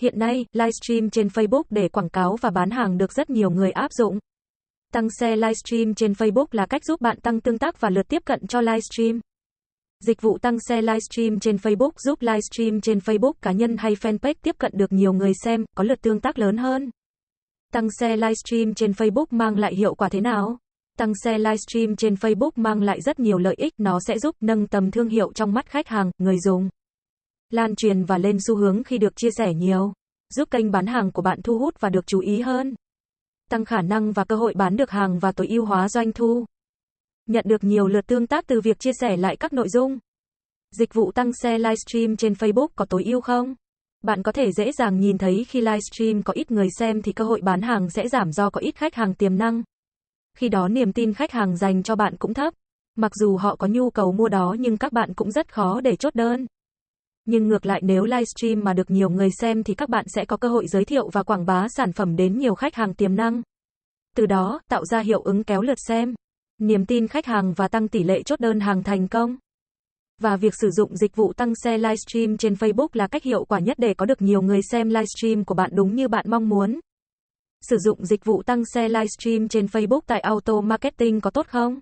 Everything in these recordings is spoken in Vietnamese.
Hiện nay, livestream trên Facebook để quảng cáo và bán hàng được rất nhiều người áp dụng. Tăng xe livestream trên Facebook là cách giúp bạn tăng tương tác và lượt tiếp cận cho livestream. Dịch vụ tăng xe livestream trên Facebook giúp livestream trên Facebook cá nhân hay fanpage tiếp cận được nhiều người xem, có lượt tương tác lớn hơn. Tăng xe livestream trên Facebook mang lại hiệu quả thế nào? Tăng xe livestream trên Facebook mang lại rất nhiều lợi ích, nó sẽ giúp nâng tầm thương hiệu trong mắt khách hàng, người dùng lan truyền và lên xu hướng khi được chia sẻ nhiều, giúp kênh bán hàng của bạn thu hút và được chú ý hơn. Tăng khả năng và cơ hội bán được hàng và tối ưu hóa doanh thu. Nhận được nhiều lượt tương tác từ việc chia sẻ lại các nội dung. Dịch vụ tăng xe livestream trên Facebook có tối ưu không? Bạn có thể dễ dàng nhìn thấy khi livestream có ít người xem thì cơ hội bán hàng sẽ giảm do có ít khách hàng tiềm năng. Khi đó niềm tin khách hàng dành cho bạn cũng thấp. Mặc dù họ có nhu cầu mua đó nhưng các bạn cũng rất khó để chốt đơn. Nhưng ngược lại nếu livestream mà được nhiều người xem thì các bạn sẽ có cơ hội giới thiệu và quảng bá sản phẩm đến nhiều khách hàng tiềm năng. Từ đó, tạo ra hiệu ứng kéo lượt xem, niềm tin khách hàng và tăng tỷ lệ chốt đơn hàng thành công. Và việc sử dụng dịch vụ tăng xe livestream trên Facebook là cách hiệu quả nhất để có được nhiều người xem livestream của bạn đúng như bạn mong muốn. Sử dụng dịch vụ tăng xe livestream trên Facebook tại Auto Marketing có tốt không?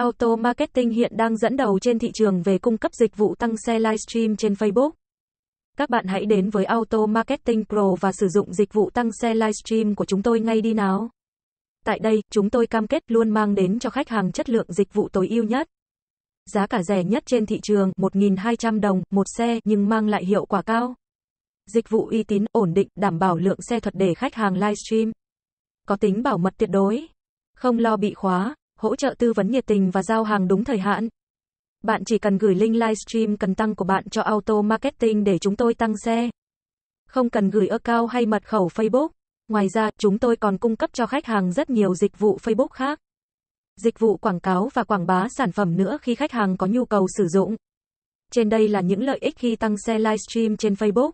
Auto Marketing hiện đang dẫn đầu trên thị trường về cung cấp dịch vụ tăng xe livestream trên Facebook. Các bạn hãy đến với Auto Marketing Pro và sử dụng dịch vụ tăng xe livestream của chúng tôi ngay đi nào. Tại đây, chúng tôi cam kết luôn mang đến cho khách hàng chất lượng dịch vụ tối ưu nhất. Giá cả rẻ nhất trên thị trường 1.200 đồng một xe nhưng mang lại hiệu quả cao. Dịch vụ uy tín, ổn định, đảm bảo lượng xe thuật để khách hàng livestream. Có tính bảo mật tuyệt đối. Không lo bị khóa, hỗ trợ tư vấn nhiệt tình và giao hàng đúng thời hạn. Bạn chỉ cần gửi link livestream cần tăng của bạn cho Auto Marketing để chúng tôi tăng xe. Không cần gửi account hay mật khẩu Facebook. Ngoài ra, chúng tôi còn cung cấp cho khách hàng rất nhiều dịch vụ Facebook khác. Dịch vụ quảng cáo và quảng bá sản phẩm nữa khi khách hàng có nhu cầu sử dụng. Trên đây là những lợi ích khi tăng xe livestream trên Facebook.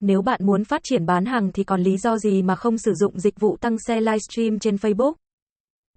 Nếu bạn muốn phát triển bán hàng thì còn lý do gì mà không sử dụng dịch vụ tăng xe livestream trên Facebook?